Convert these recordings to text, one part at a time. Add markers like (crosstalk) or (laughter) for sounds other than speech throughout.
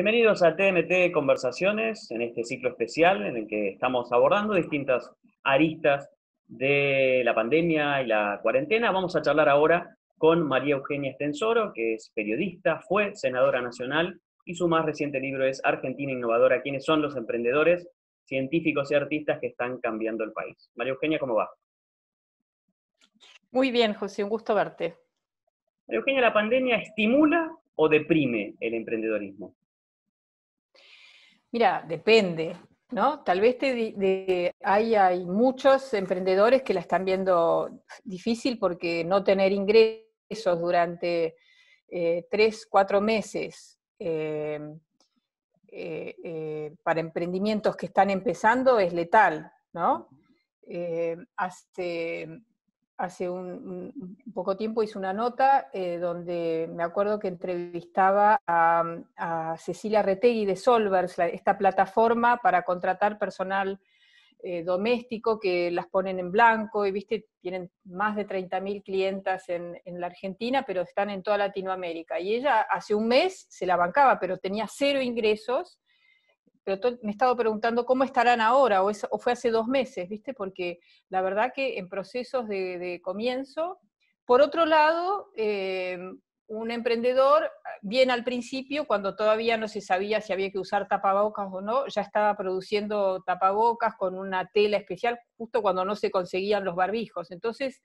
Bienvenidos a TMT Conversaciones, en este ciclo especial en el que estamos abordando distintas aristas de la pandemia y la cuarentena. Vamos a charlar ahora con María Eugenia Estensoro, que es periodista, fue senadora nacional y su más reciente libro es Argentina Innovadora, ¿quiénes son los emprendedores, científicos y artistas que están cambiando el país? María Eugenia, ¿cómo va? Muy bien, José, un gusto verte. María Eugenia, ¿la pandemia estimula o deprime el emprendedorismo? Mira, depende, ¿no? Tal vez hay, muchos emprendedores que la están viendo difícil porque no tener ingresos durante eh, tres, cuatro meses em, eh, eh, para emprendimientos que están empezando es letal, ¿no? Hasta hace un, poco tiempo hice una nota eh, donde me acuerdo que entrevistaba a, Cecilia Retegui de Solvers, esta plataforma para contratar personal eh, doméstico que las ponen en blanco y viste, tienen más de 30.000 clientas en, la Argentina, pero están en toda Latinoamérica. Y ella hace un mes se la bancaba, pero tenía cero ingresos pero me he estado preguntando cómo estarán ahora, o, fue hace dos meses, ¿viste? Porque la verdad que en procesos de, comienzo, por otro lado, em, un emprendedor, bien al principio, cuando todavía no se sabía si había que usar tapabocas o no, ya estaba produciendo tapabocas con una tela especial, justo cuando no se conseguían los barbijos. Entonces,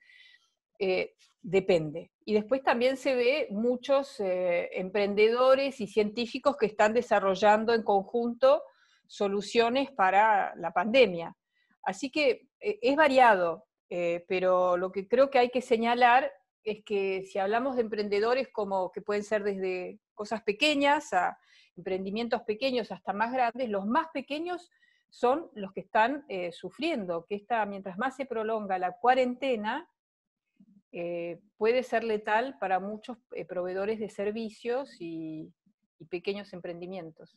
eh, depende. Y después también se ve muchos eh, emprendedores y científicos que están desarrollando en conjunto soluciones para la pandemia. Así que eh, es variado, eh, pero lo que creo que hay que señalar es que si hablamos de emprendedores como que pueden ser desde cosas pequeñas a emprendimientos pequeños hasta más grandes, los más pequeños son los que están eh, sufriendo, que está mientras más se prolonga la cuarentena, puede ser letal para muchos proveedores de servicios y, pequeños emprendimientos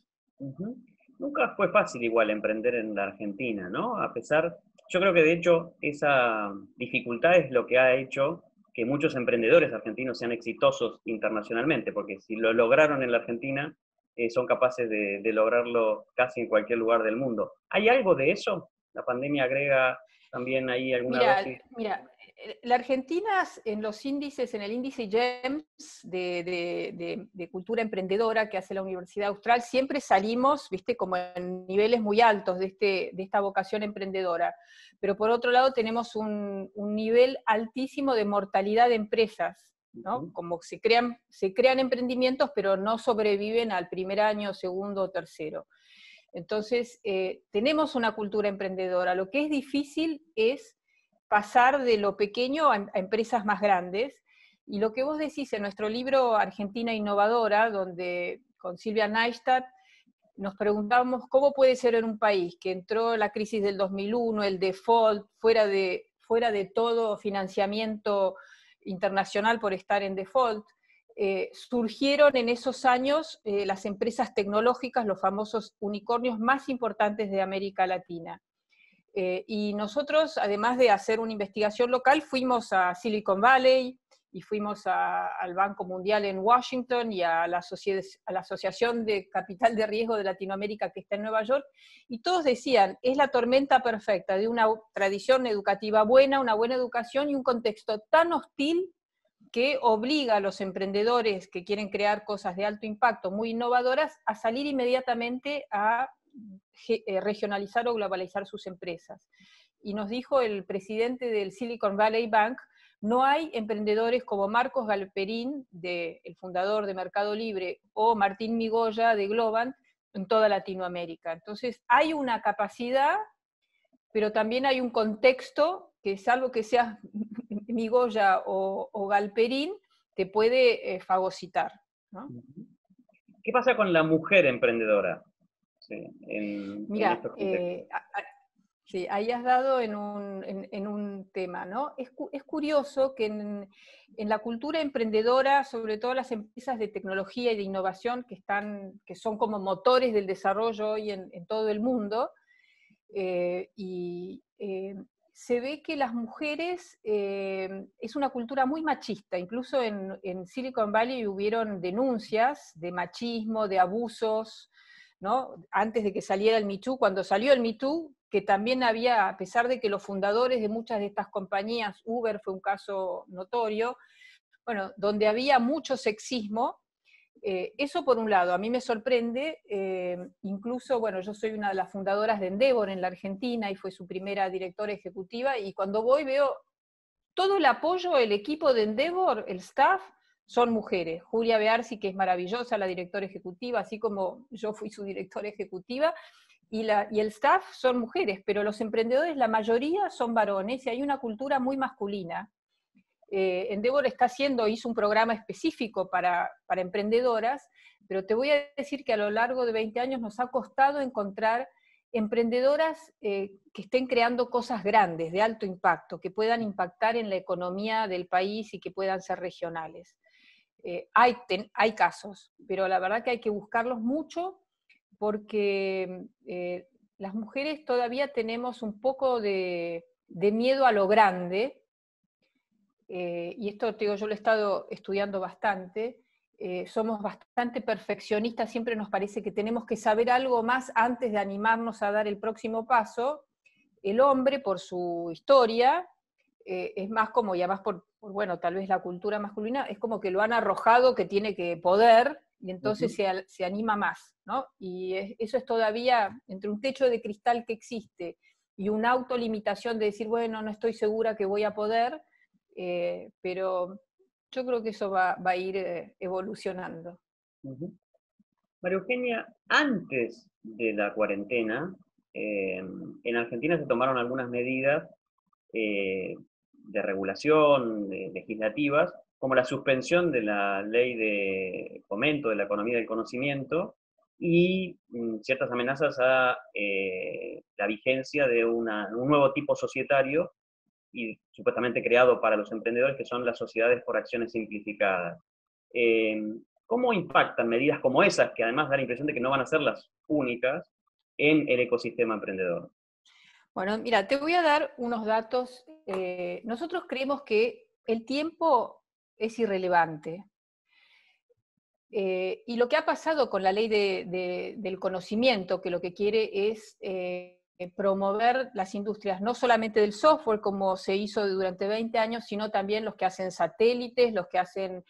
nunca fue fácil igual emprender en la Argentina, ¿no? A pesar, yo creo que de hecho esa dificultad es lo que ha hecho que muchos emprendedores argentinos sean exitosos internacionalmente, porque si lo lograron en la Argentina, eh, son capaces de, lograrlo casi en cualquier lugar del mundo. ¿Hay algo de eso? ¿La pandemia agrega también ahí alguna mira, Mira, eh, la Argentina en los índices, en el índice GEMS de, cultura emprendedora que hace la Universidad Austral, siempre salimos, viste, como en niveles muy altos de, este, de esta vocación emprendedora. Pero por otro lado tenemos un, nivel altísimo de mortalidad de empresas, ¿no? Como se crean, se crean emprendimientos, pero no sobreviven al primer año, segundo o tercero. Entonces, eh, tenemos una cultura emprendedora. Lo que es difícil es pasar de lo pequeño a, empresas más grandes. Y lo que vos decís en nuestro libro Argentina Innovadora, donde con Silvia Neistat nos preguntamos cómo puede ser en un país que entró la crisis del 2001, el default, fuera de, fuera de todo financiamiento internacional por estar en default, eh, surgieron en esos años eh, las empresas tecnológicas, los famosos unicornios más importantes de América Latina. Eh, y nosotros, además de hacer una investigación local, fuimos a Silicon Valley y fuimos al Banco Mundial en Washington y a la Asociación de Capital de Riesgo de Latinoamérica que está en Nueva York, y todos decían, es la tormenta perfecta de una tradición educativa buena, una buena educación y un contexto tan hostil que obliga a los emprendedores que quieren crear cosas de alto impacto, muy innovadoras, a salir inmediatamente a eh, regionalizar o globalizar sus empresas. Y nos dijo el presidente del Silicon Valley Bank, no hay emprendedores como Marcos Galperín, el fundador de Mercado Libre, o Martín Migoya de Globant en toda Latinoamérica. Entonces, hay una capacidad, pero también hay un contexto que salvo que seas (laughs) Migoya o, Galperín, te puede eh, fagocitar. ¿Qué pasa con la mujer emprendedora? Mira, eh, sí, ahí has dado en un, en, un tema, ¿no? Es, es curioso que en, la cultura emprendedora, sobre todo las empresas de tecnología y de innovación que, están, que son como motores del desarrollo hoy en, todo el mundo, eh, y eh, se ve que las mujeres es una cultura muy machista. Incluso en, en, Silicon Valley hubieron denuncias de machismo, de abusos antes de que saliera el MeToo, cuando salió el MeToo, que también había, a pesar de que los fundadores de muchas de estas compañías, Uber fue un caso notorio, bueno, donde había mucho sexismo, eh, eso por un lado, a mí me sorprende, eh, incluso, bueno, yo soy una de las fundadoras de Endeavor en la Argentina y fue su primera directora ejecutiva y cuando voy veo todo el apoyo, el equipo de Endeavor, el staff, son mujeres. Julia Bearsi, que es maravillosa, la directora ejecutiva, así como yo fui su directora ejecutiva, y, la, y el staff son mujeres, pero los emprendedores, la mayoría son varones y hay una cultura muy masculina. Eh, Endeavor está haciendo, hizo un programa específico para, emprendedoras, pero te voy a decir que a lo largo de 20 años nos ha costado encontrar emprendedoras eh, que estén creando cosas grandes, de alto impacto, que puedan impactar en la economía del país y que puedan ser regionales. Eh, hay, casos, pero la verdad que hay que buscarlos mucho porque eh, las mujeres todavía tenemos un poco de, miedo a lo grande, eh, y esto digo, yo lo he estado estudiando bastante, somos bastante perfeccionistas, siempre nos parece que tenemos que saber algo más antes de animarnos a dar el próximo paso. El hombre, por su historia, eh, es más como, y además por, bueno, tal vez la cultura masculina, es como que lo han arrojado que tiene que poder y entonces se, anima más, ¿no? Y eso es todavía entre un techo de cristal que existe y una autolimitación de decir, bueno, no estoy segura que voy a poder, eh, pero yo creo que eso va, a ir eh, evolucionando. María Eugenia, antes de la cuarentena, en Argentina se tomaron algunas medidas de regulación legislativas, como la suspensión de la ley de fomento de la economía del conocimiento y mm, ciertas amenazas a eh, la vigencia de un nuevo tipo societario y supuestamente creado para los emprendedores, que son las sociedades por acciones simplificadas. Em, ¿Cómo impactan medidas como esas, que además da la impresión de que no van a ser las únicas, en el ecosistema emprendedor? Bueno, mira, te voy a dar unos datos. Eh, nosotros creemos que el tiempo es irrelevante. Eh, y lo que ha pasado con la ley del conocimiento, que lo que quiere es eh, promover las industrias, no solamente del software, como se hizo durante 20 años, sino también los que hacen satélites, los que hacen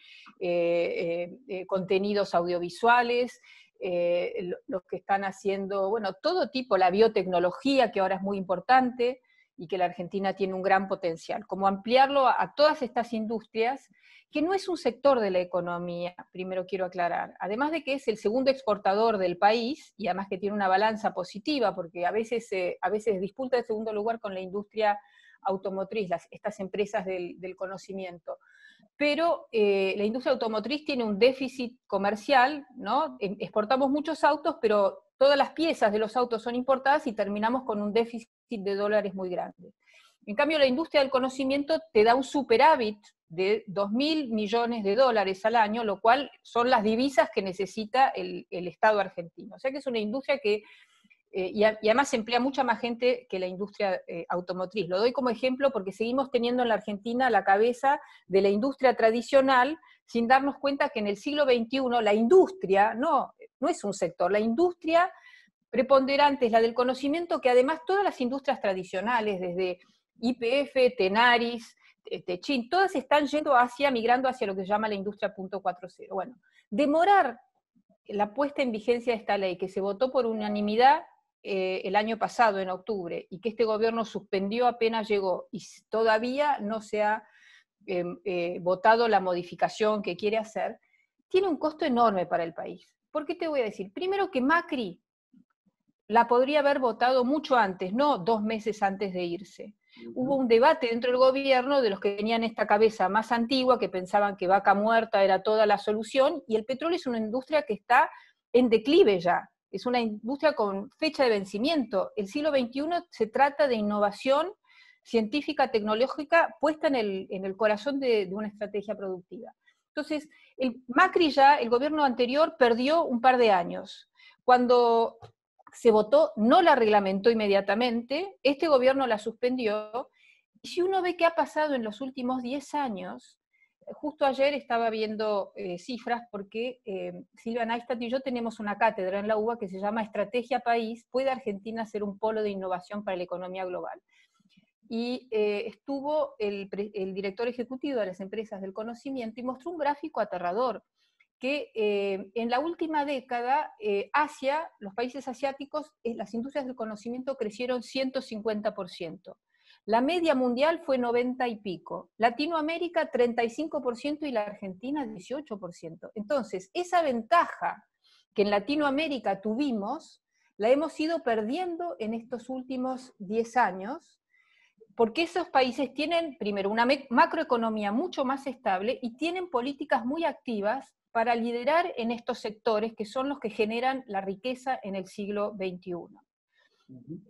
contenidos audiovisuales, eh, los que están haciendo, bueno, todo tipo, la biotecnología, que ahora es muy importante y que la Argentina tiene un gran potencial, como ampliarlo a, todas estas industrias, que no es un sector de la economía, primero quiero aclarar, además de que es el segundo exportador del país y además que tiene una balanza positiva, porque a veces, eh, a veces disputa el segundo lugar con la industria automotriz, las, estas empresas del conocimiento pero eh, la industria automotriz tiene un déficit comercial, ¿no? Em, exportamos muchos autos, pero todas las piezas de los autos son importadas y terminamos con un déficit de dólares muy grande. En cambio, la industria del conocimiento te da un superávit de 2.000 millones de dólares al año, lo cual son las divisas que necesita el Estado argentino. O sea que es una industria que eh, y, además se emplea mucha más gente que la industria eh, automotriz. Lo doy como ejemplo porque seguimos teniendo en la Argentina la cabeza de la industria tradicional sin darnos cuenta que en el siglo XXI la industria, no, no es un sector, la industria preponderante es la del conocimiento que además todas las industrias tradicionales, desde IPF, Tenaris, eh, Techin, todas están yendo hacia, migrando hacia lo que se llama la industria punto 4.0. Bueno, demorar la puesta en vigencia de esta ley, que se votó por unanimidad eh, el año pasado, en octubre, y que este gobierno suspendió apenas llegó y todavía no se ha em, eh, votado la modificación que quiere hacer, tiene un costo enorme para el país. ¿Por qué te voy a decir? Primero que Macri la podría haber votado mucho antes, no dos meses antes de irse. Hubo un debate dentro del gobierno de los que tenían esta cabeza más antigua, que pensaban que vaca muerta era toda la solución, y el petróleo es una industria que está en declive ya es una industria con fecha de vencimiento. El siglo XXI se trata de innovación científica, tecnológica, puesta en el, corazón de, de, una estrategia productiva. Entonces, el Macri ya, el gobierno anterior, perdió un par de años. Cuando se votó, no la reglamentó inmediatamente, este gobierno la suspendió. Y si uno ve qué ha pasado en los últimos 10 años, justo ayer estaba viendo eh, cifras porque eh, Silvia Neistat y yo tenemos una cátedra en la UBA que se llama Estrategia País, ¿puede Argentina ser un polo de innovación para la economía global? Y eh, estuvo el, el, director ejecutivo de las empresas del conocimiento y mostró un gráfico aterrador que eh, en la última década Asia, los países asiáticos, las industrias del conocimiento crecieron 150%. La media mundial fue 90 y pico, Latinoamérica 35% y la Argentina 18%. Entonces, esa ventaja que en Latinoamérica tuvimos, la hemos ido perdiendo en estos últimos 10 años, porque esos países tienen, primero, una macroeconomía mucho más estable y tienen políticas muy activas para liderar en estos sectores que son los que generan la riqueza en el siglo XXI.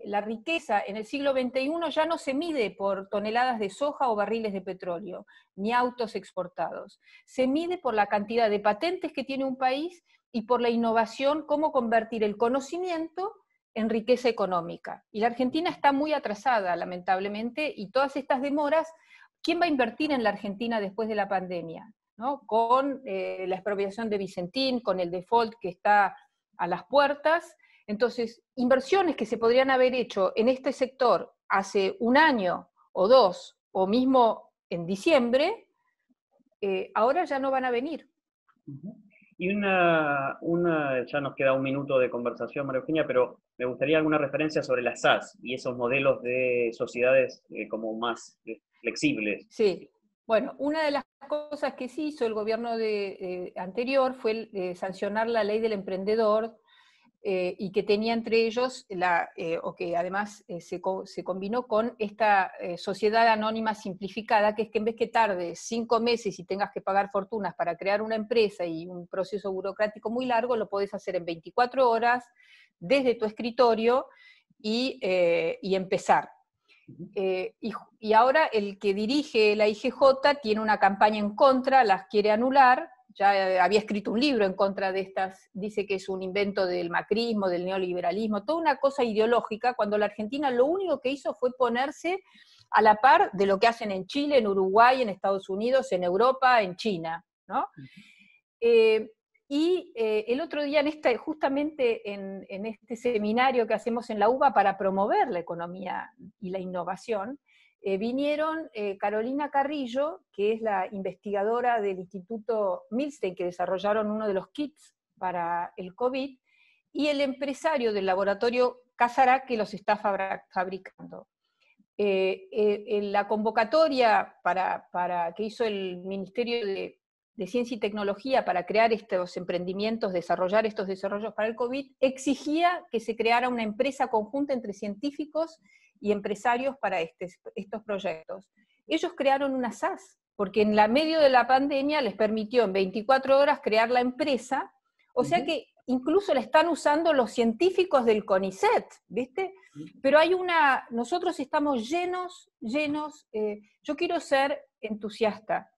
La riqueza en el siglo XXI ya no se mide por toneladas de soja o barriles de petróleo, ni autos exportados. Se mide por la cantidad de patentes que tiene un país y por la innovación, cómo convertir el conocimiento en riqueza económica. Y la Argentina está muy atrasada, lamentablemente, y todas estas demoras, ¿quién va a invertir en la Argentina después de la pandemia? Con eh, la expropiación de Vicentín, con el default que está a las puertas, entonces, inversiones que se podrían haber hecho en este sector hace un año o dos, o mismo en diciembre, eh, ahora ya no van a venir. Y una, ya nos queda un minuto de conversación, María Eugenia, pero me gustaría alguna referencia sobre las SAS y esos modelos de sociedades eh, como más eh, flexibles. Sí, bueno, una de las cosas que sí hizo el gobierno de, anterior fue sancionar la ley del emprendedor eh, y que tenía entre ellos, la, eh, o que además eh, se, combinó con esta sociedad anónima simplificada, que es que en vez que tarde cinco meses y tengas que pagar fortunas para crear una empresa y un proceso burocrático muy largo, lo podés hacer en 24 horas desde tu escritorio y, empezar. y, y, ahora el que dirige la IGJ tiene una campaña en contra, las quiere anular, ya eh, había escrito un libro en contra de estas, dice que es un invento del macrismo, del neoliberalismo, toda una cosa ideológica, cuando la Argentina lo único que hizo fue ponerse a la par de lo que hacen en Chile, en Uruguay, en Estados Unidos, en Europa, en China. Eh, y eh, el otro día, en justamente en, en, este seminario que hacemos en la UBA para promover la economía y la innovación, eh, vinieron eh, Carolina Carrillo, que es la investigadora del Instituto Milstein, que desarrollaron uno de los kits para el COVID, y el empresario del laboratorio Casará, que los está fabricando. Eh, la convocatoria para, que hizo el Ministerio de Ciencia y Tecnología para crear estos emprendimientos, desarrollar estos desarrollos para el COVID, exigía que se creara una empresa conjunta entre científicos y empresarios para este, estos proyectos. Ellos crearon una SAS, porque en la medio de la pandemia les permitió en 24 horas crear la empresa, o sea que incluso la están usando los científicos del CONICET, ¿viste? Pero hay una, nosotros estamos llenos, llenos, eh, yo quiero ser entusiasta,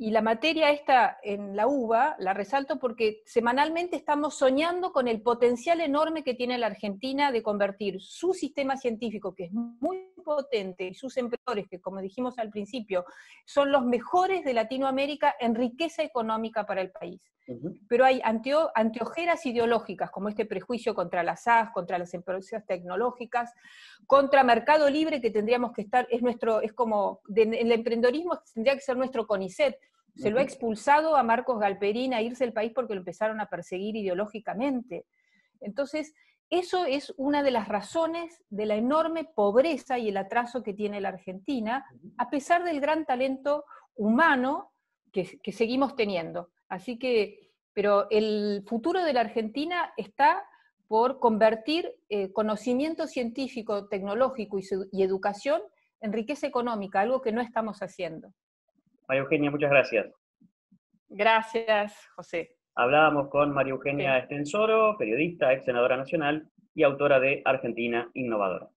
y la materia esta en la uva la resalto porque semanalmente estamos soñando con el potencial enorme que tiene la Argentina de convertir su sistema científico, que es muy potente y sus emprendedores, que como dijimos al principio, son los mejores de Latinoamérica en riqueza económica para el país. Pero hay anteo, anteojeras ideológicas, como este prejuicio contra las SAS, contra las empresas tecnológicas, contra Mercado Libre, que tendríamos que estar, es nuestro, es como, el emprendedorismo tendría que ser nuestro CONICET, se lo ha expulsado a Marcos Galperín a irse del país porque lo empezaron a perseguir ideológicamente. Entonces, eso es una de las razones de la enorme pobreza y el atraso que tiene la Argentina, a pesar del gran talento humano que, seguimos teniendo. Así que, pero el futuro de la Argentina está por convertir eh, conocimiento científico, tecnológico y, educación en riqueza económica, algo que no estamos haciendo. Eugenia, muchas gracias. Gracias, José. Hablábamos con María Eugenia Estensoro, periodista, ex senadora nacional y autora de Argentina Innovadora.